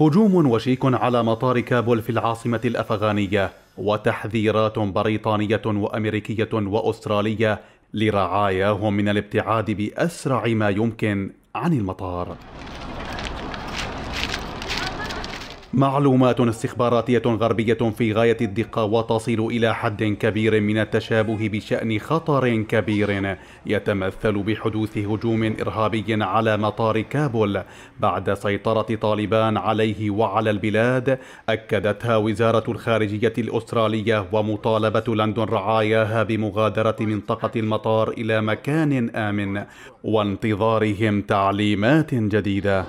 هجوم وشيك على مطار كابول في العاصمة الأفغانية وتحذيرات بريطانية وأمريكية وأسترالية لرعاياهم من الابتعاد بأسرع ما يمكن عن المطار معلومات استخباراتية غربية في غاية الدقة وتصل إلى حد كبير من التشابه بشأن خطر كبير يتمثل بحدوث هجوم إرهابي على مطار كابول بعد سيطرة طالبان عليه وعلى البلاد أكدتها وزارة الخارجية الأسترالية ومطالبة لندن رعاياها بمغادرة منطقة المطار إلى مكان آمن وانتظارهم تعليمات جديدة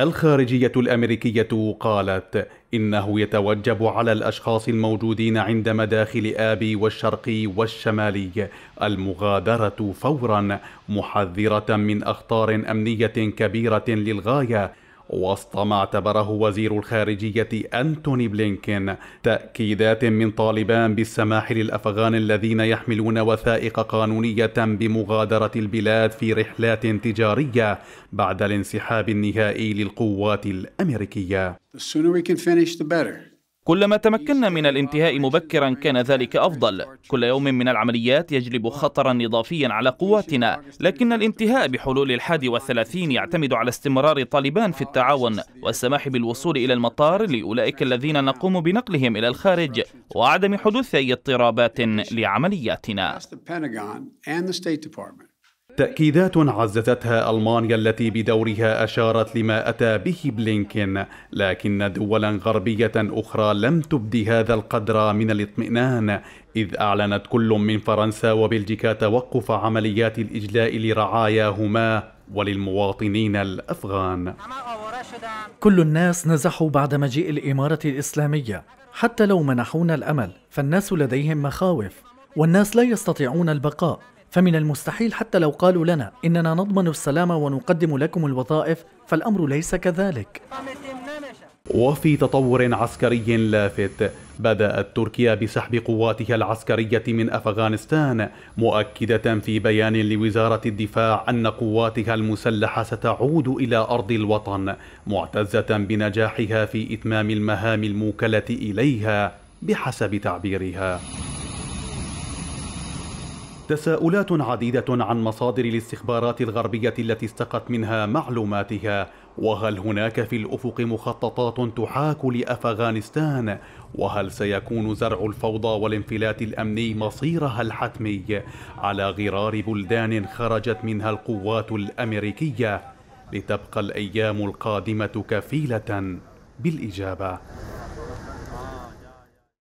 الخارجية الأمريكية قالت إنه يتوجب على الأشخاص الموجودين عند مداخل آبي والشرقي والشمالي المغادرة فورا محذرة من أخطار أمنية كبيرة للغاية وسط ما اعتبره وزير الخارجية أنتوني بلينكين تأكيدات من طالبان بالسماح للأفغان الذين يحملون وثائق قانونية بمغادرة البلاد في رحلات تجارية بعد الانسحاب النهائي للقوات الأمريكية. The sooner we can finish, the better. كلما تمكنا من الانتهاء مبكرا كان ذلك أفضل كل يوم من العمليات يجلب خطرا إضافيا على قواتنا لكن الانتهاء بحلول الحادي والثلاثين يعتمد على استمرار طالبان في التعاون والسماح بالوصول إلى المطار لأولئك الذين نقوم بنقلهم إلى الخارج وعدم حدوث أي اضطرابات لعملياتنا تأكيدات عززتها ألمانيا التي بدورها أشارت لما أتى به بلينكين لكن دولا غربية أخرى لم تبدي هذا القدر من الاطمئنان إذ أعلنت كل من فرنسا وبلجيكا توقف عمليات الإجلاء لرعاياهما وللمواطنين الأفغان كل الناس نزحوا بعد مجيء الإمارة الإسلامية حتى لو منحونا الأمل فالناس لديهم مخاوف والناس لا يستطيعون البقاء فمن المستحيل حتى لو قالوا لنا إننا نضمن السلام ونقدم لكم الوظائف فالأمر ليس كذلك وفي تطور عسكري لافت بدأت تركيا بسحب قواتها العسكرية من أفغانستان مؤكدة في بيان لوزارة الدفاع أن قواتها المسلحة ستعود إلى أرض الوطن معتزة بنجاحها في إتمام المهام الموكلة إليها بحسب تعبيرها تساؤلات عديدة عن مصادر الاستخبارات الغربية التي استقت منها معلوماتها وهل هناك في الأفق مخططات تحاك لأفغانستان وهل سيكون زرع الفوضى والانفلات الأمني مصيرها الحتمي على غرار بلدان خرجت منها القوات الأمريكية لتبقى الأيام القادمة كفيلة بالإجابة